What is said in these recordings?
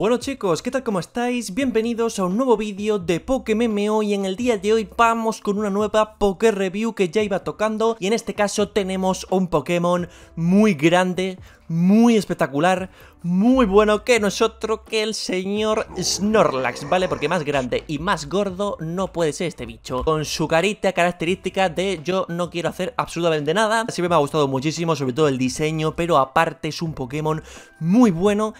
Bueno chicos, ¿qué tal cómo estáis? Bienvenidos a un nuevo vídeo de Pokémon. y en el día de hoy vamos con una nueva Poké Review que ya iba tocando y en este caso tenemos un Pokémon muy grande, muy espectacular, muy bueno que nosotros que el señor Snorlax, ¿vale? Porque más grande y más gordo no puede ser este bicho. Con su carita característica de yo no quiero hacer absolutamente nada. que me ha gustado muchísimo, sobre todo el diseño, pero aparte es un Pokémon muy bueno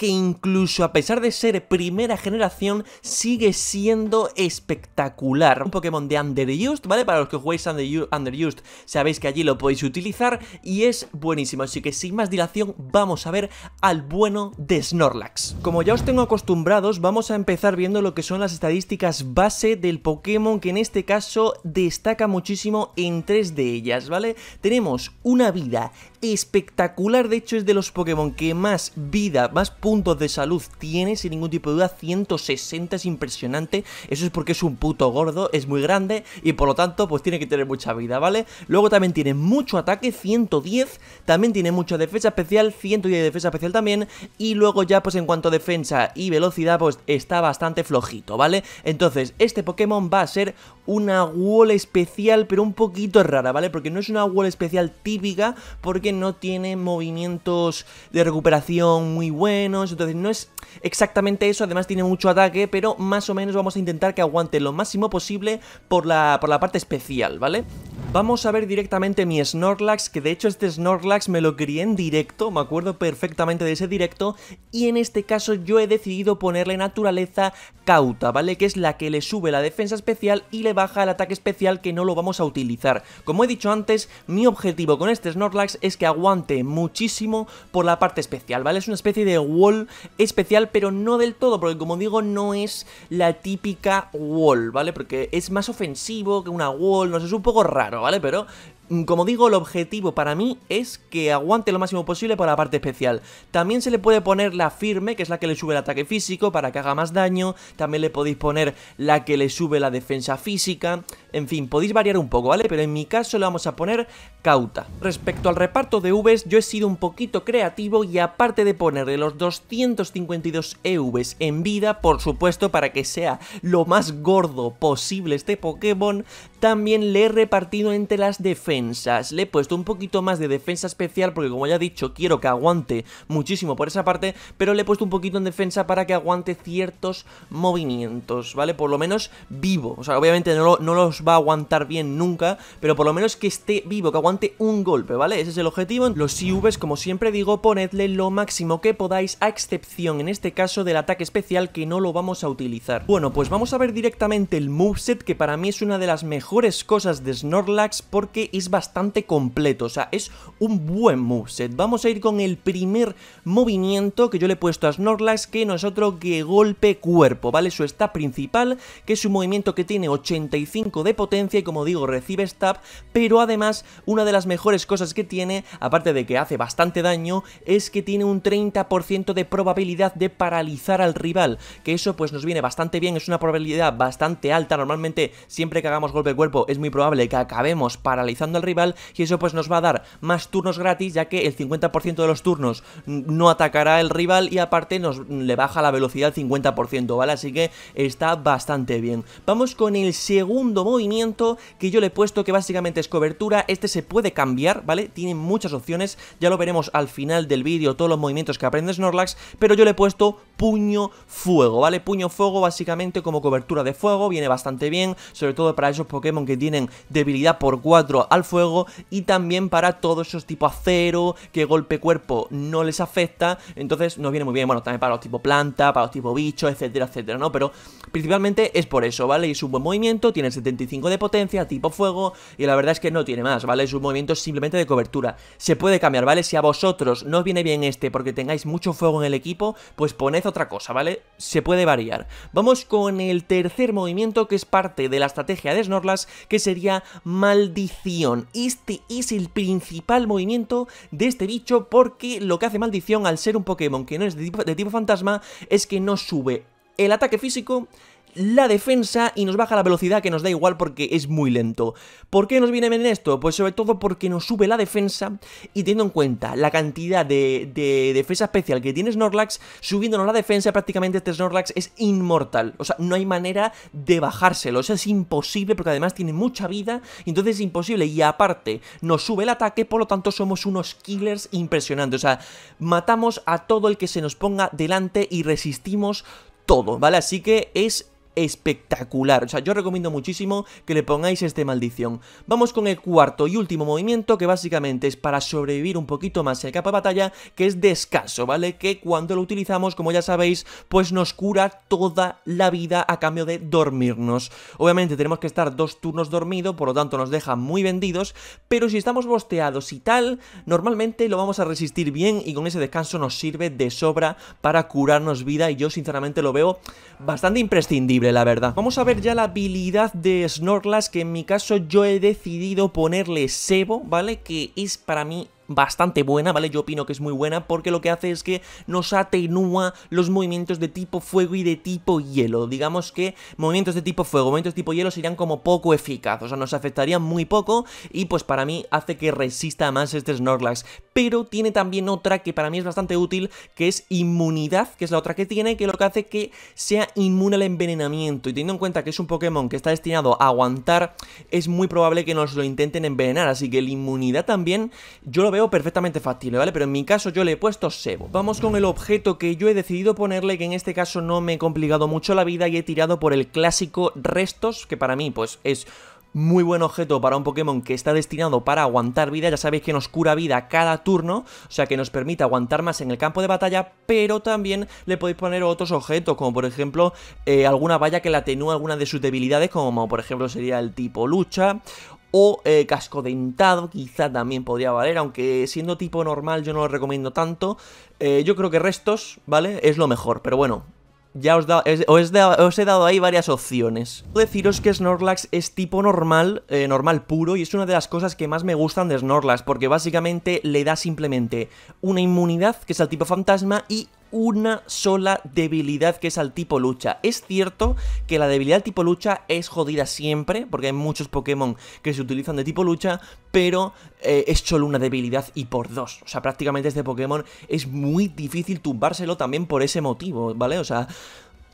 que incluso a pesar de ser primera generación sigue siendo espectacular. Un Pokémon de Underused, ¿vale? Para los que jugáis Underused sabéis que allí lo podéis utilizar y es buenísimo. Así que sin más dilación vamos a ver al bueno de Snorlax. Como ya os tengo acostumbrados, vamos a empezar viendo lo que son las estadísticas base del Pokémon que en este caso destaca muchísimo en tres de ellas, ¿vale? Tenemos una vida espectacular. De hecho, es de los Pokémon que más vida, más puntos de salud tiene, sin ningún tipo de duda. 160 es impresionante. Eso es porque es un puto gordo, es muy grande y por lo tanto, pues tiene que tener mucha vida, ¿vale? Luego también tiene mucho ataque, 110. También tiene mucha defensa especial, 110 de defensa especial también. Y luego ya, pues en cuanto a defensa y velocidad, pues está bastante flojito, ¿vale? Entonces, este Pokémon va a ser una wall especial, pero un poquito rara, ¿vale? Porque no es una wall especial típica, porque no tiene movimientos de recuperación muy buenos, entonces no es exactamente eso, además tiene mucho ataque, pero más o menos vamos a intentar que aguante lo máximo posible por la, por la parte especial, ¿vale? Vamos a ver directamente mi Snorlax, que de hecho este Snorlax me lo crié en directo, me acuerdo perfectamente de ese directo, y en este caso yo he decidido ponerle naturaleza cauta, ¿vale? Que es la que le sube la defensa especial y le baja el ataque especial que no lo vamos a utilizar. Como he dicho antes, mi objetivo con este Snorlax es que aguante muchísimo por la parte especial, ¿vale? Es una especie de wall especial, pero no del todo, porque como digo, no es la típica wall, ¿vale? Porque es más ofensivo que una wall, no sé, es un poco raro. ¿vale? Pero Mm, como digo, el objetivo para mí es que aguante lo máximo posible por la parte especial. También se le puede poner la firme, que es la que le sube el ataque físico para que haga más daño. También le podéis poner la que le sube la defensa física. En fin, podéis variar un poco, ¿vale? Pero en mi caso le vamos a poner cauta. Respecto al reparto de Vs, yo he sido un poquito creativo y aparte de ponerle los 252 EVs en vida, por supuesto, para que sea lo más gordo posible este Pokémon, también le he repartido entre las defensas le he puesto un poquito más de defensa especial porque como ya he dicho, quiero que aguante muchísimo por esa parte, pero le he puesto un poquito en defensa para que aguante ciertos movimientos, ¿vale? Por lo menos vivo. O sea, obviamente no, no los va a aguantar bien nunca, pero por lo menos que esté vivo, que aguante un golpe, ¿vale? Ese es el objetivo. Los IVs, como siempre digo, ponedle lo máximo que podáis, a excepción en este caso del ataque especial que no lo vamos a utilizar. Bueno, pues vamos a ver directamente el moveset, que para mí es una de las mejores cosas de Snorlax porque es bastante completo, o sea, es un buen moveset. Vamos a ir con el primer movimiento que yo le he puesto a Snorlax, que no es otro que golpe cuerpo, ¿vale? Su stab principal, que es un movimiento que tiene 85 de potencia y como digo, recibe stab, pero además una de las mejores cosas que tiene, aparte de que hace bastante daño, es que tiene un 30% de probabilidad de paralizar al rival, que eso pues nos viene bastante bien, es una probabilidad bastante alta, normalmente siempre que hagamos golpe cuerpo es muy probable que acabemos paralizando rival y eso pues nos va a dar más turnos gratis ya que el 50% de los turnos no atacará el rival y aparte nos le baja la velocidad al 50%, ¿vale? Así que está bastante bien. Vamos con el segundo movimiento que yo le he puesto que básicamente es cobertura, este se puede cambiar, ¿vale? Tiene muchas opciones, ya lo veremos al final del vídeo todos los movimientos que aprende Snorlax, pero yo le he puesto puño fuego, ¿vale? Puño fuego básicamente como cobertura de fuego, viene bastante bien, sobre todo para esos Pokémon que tienen debilidad por 4 al fuego y también para todos esos tipo acero, que golpe cuerpo no les afecta, entonces nos viene muy bien, bueno, también para los tipo planta, para los tipo bicho, etcétera, etcétera, ¿no? Pero principalmente es por eso, ¿vale? Y es un buen movimiento, tiene 75 de potencia, tipo fuego, y la verdad es que no tiene más, ¿vale? Es un movimiento simplemente de cobertura. Se puede cambiar, ¿vale? Si a vosotros no os viene bien este porque tengáis mucho fuego en el equipo, pues poned otra cosa, ¿vale? Se puede variar. Vamos con el tercer movimiento que es parte de la estrategia de Snorlas que sería Maldición. Este es el principal movimiento de este bicho porque lo que hace maldición al ser un Pokémon que no es de tipo fantasma es que no sube el ataque físico, la defensa y nos baja la velocidad que nos da igual porque es muy lento. ¿Por qué nos viene bien esto? Pues sobre todo porque nos sube la defensa y teniendo en cuenta la cantidad de, defensa especial que tiene Snorlax, subiéndonos la defensa prácticamente este Snorlax es inmortal. O sea, no hay manera de bajárselo. O sea, es imposible porque además tiene mucha vida entonces es imposible. Y aparte, nos sube el ataque, por lo tanto somos unos killers impresionantes. O sea, matamos a todo el que se nos ponga delante y resistimos todo, ¿vale? Así que es espectacular. O sea, yo recomiendo muchísimo que le pongáis este maldición. Vamos con el cuarto y último movimiento, que básicamente es para sobrevivir un poquito más en capa batalla, que es descanso, ¿vale? Que cuando lo utilizamos, como ya sabéis, pues nos cura toda la vida a cambio de dormirnos. Obviamente tenemos que estar dos turnos dormido, por lo tanto nos deja muy vendidos, pero si estamos bosteados y tal, normalmente lo vamos a resistir bien y con ese descanso nos sirve de sobra para curarnos vida y yo sinceramente lo veo bastante imprescindible la verdad. Vamos a ver ya la habilidad de Snorlax, que en mi caso yo he decidido ponerle Sebo, ¿vale? Que es para mí bastante buena, ¿vale? Yo opino que es muy buena porque lo que hace es que nos atenúa los movimientos de tipo fuego y de tipo hielo. Digamos que movimientos de tipo fuego, movimientos de tipo hielo serían como poco eficaz, o sea, nos afectarían muy poco y pues para mí hace que resista más este Snorlax. Pero tiene también otra que para mí es bastante útil, que es inmunidad, que es la otra que tiene, que lo que hace que sea inmune al envenenamiento. Y teniendo en cuenta que es un Pokémon que está destinado a aguantar, es muy probable que nos lo intenten envenenar, así que la inmunidad también yo lo veo perfectamente factible, ¿vale? Pero en mi caso yo le he puesto sebo. Vamos con el objeto que yo he decidido ponerle, que en este caso no me he complicado mucho la vida y he tirado por el clásico restos, que para mí pues es muy buen objeto para un Pokémon que está destinado para aguantar vida, ya sabéis que nos cura vida cada turno, o sea que nos permite aguantar más en el campo de batalla, pero también le podéis poner otros objetos, como por ejemplo eh, alguna valla que le atenúe alguna de sus debilidades, como por ejemplo sería el tipo lucha, o eh, casco dentado, quizá también podría valer, aunque siendo tipo normal yo no lo recomiendo tanto. Eh, yo creo que restos, ¿vale? Es lo mejor, pero bueno, ya os, he dado ahí varias opciones. Puedo deciros que Snorlax es tipo normal, eh, normal puro, y es una de las cosas que más me gustan de Snorlax, porque básicamente le da simplemente una inmunidad, que es al tipo fantasma, y una sola debilidad que es al tipo lucha. Es cierto que la debilidad tipo lucha es jodida siempre, porque hay muchos Pokémon que se utilizan de tipo lucha, pero eh, es solo una debilidad y por dos. O sea, prácticamente este Pokémon es muy difícil tumbárselo también por ese motivo, ¿vale? O sea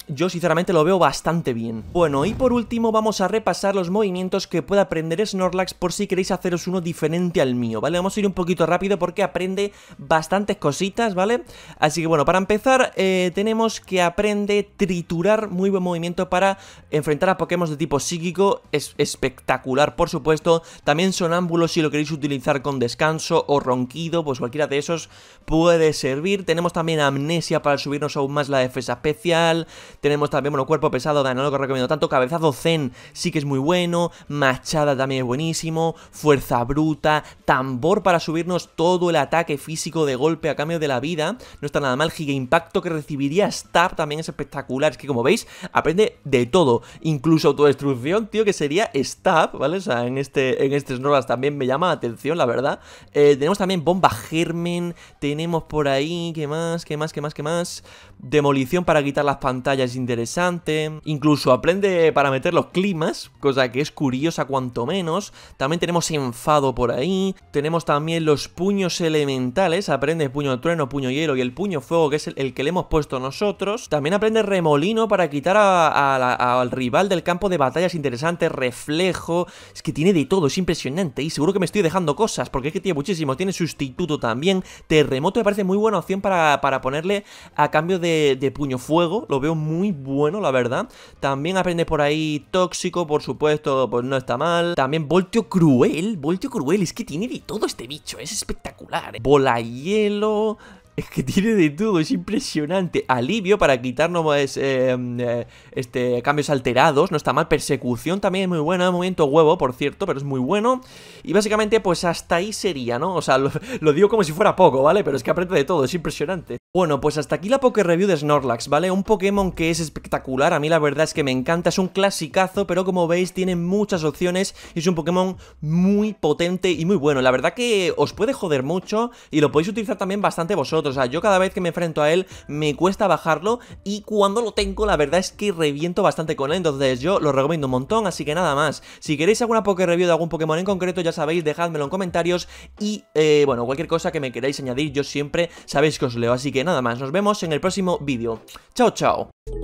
yo sinceramente lo veo bastante bien. Bueno, y por último vamos a repasar los movimientos que puede aprender Snorlax por si queréis haceros uno diferente al mío, ¿vale? Vamos a ir un poquito rápido porque aprende bastantes cositas, ¿vale? Así que bueno, para empezar eh, tenemos que aprende triturar, muy buen movimiento para enfrentar a Pokémon de tipo psíquico, es espectacular por supuesto, también ámbulos si lo queréis utilizar con descanso o ronquido, pues cualquiera de esos puede servir. Tenemos también amnesia para subirnos aún más la defensa especial, tenemos también, bueno, cuerpo pesado, no lo que recomiendo tanto. Cabezazo Zen sí que es muy bueno. Machada también es buenísimo. Fuerza bruta. Tambor para subirnos todo el ataque físico de golpe a cambio de la vida. No está nada mal. Giga Impacto que recibiría Stab también es espectacular. Es que como veis, aprende de todo. Incluso autodestrucción, tío, que sería Stab, ¿vale? O sea, en este, en este Snorlax también me llama la atención, la verdad. Eh, tenemos también Bomba Germen. Tenemos por ahí, ¿qué más? ¿Qué más? ¿Qué más? ¿Qué más? Demolición para quitar las pantallas interesante. Incluso aprende para meter los climas, cosa que es curiosa cuanto menos. También tenemos enfado por ahí. Tenemos también los puños elementales. Aprende puño de trueno, puño hielo y el puño fuego, que es el, que le hemos puesto nosotros. También aprende remolino para quitar al rival del campo de batallas interesante. Reflejo. Es que tiene de todo, es impresionante. Y seguro que me estoy dejando cosas, porque es que tiene muchísimo. Tiene sustituto también. Terremoto me parece muy buena opción para, ponerle a cambio de puño fuego. Lo veo muy muy bueno, la verdad. También aprende por ahí Tóxico, por supuesto, pues no está mal. También Voltio Cruel, Voltio Cruel, es que tiene de todo este bicho, es espectacular. Bola hielo, es que tiene de todo, es impresionante. Alivio para quitarnos pues, em, eh, este, cambios alterados, no está mal. Persecución también es muy buena, momento huevo, por cierto, pero es muy bueno. Y básicamente, pues hasta ahí sería, ¿no? O sea, lo digo como si fuera poco, ¿vale? Pero es que aprende de todo, es impresionante. Bueno, pues hasta aquí la Poké Review de Snorlax, ¿vale? Un Pokémon que es espectacular, a mí la verdad es que me encanta, es un clasicazo, pero como veis tiene muchas opciones y es un Pokémon muy potente y muy bueno. La verdad que os puede joder mucho y lo podéis utilizar también bastante vosotros. O sea, yo cada vez que me enfrento a él me cuesta bajarlo y cuando lo tengo la verdad es que reviento bastante con él, entonces yo lo recomiendo un montón, así que nada más. Si queréis alguna poker Review de algún Pokémon en concreto, ya sabéis, dejádmelo en comentarios y, eh, bueno, cualquier cosa que me queráis añadir, yo siempre sabéis que os leo, así que que nada más, nos vemos en el próximo vídeo. Chao, chao.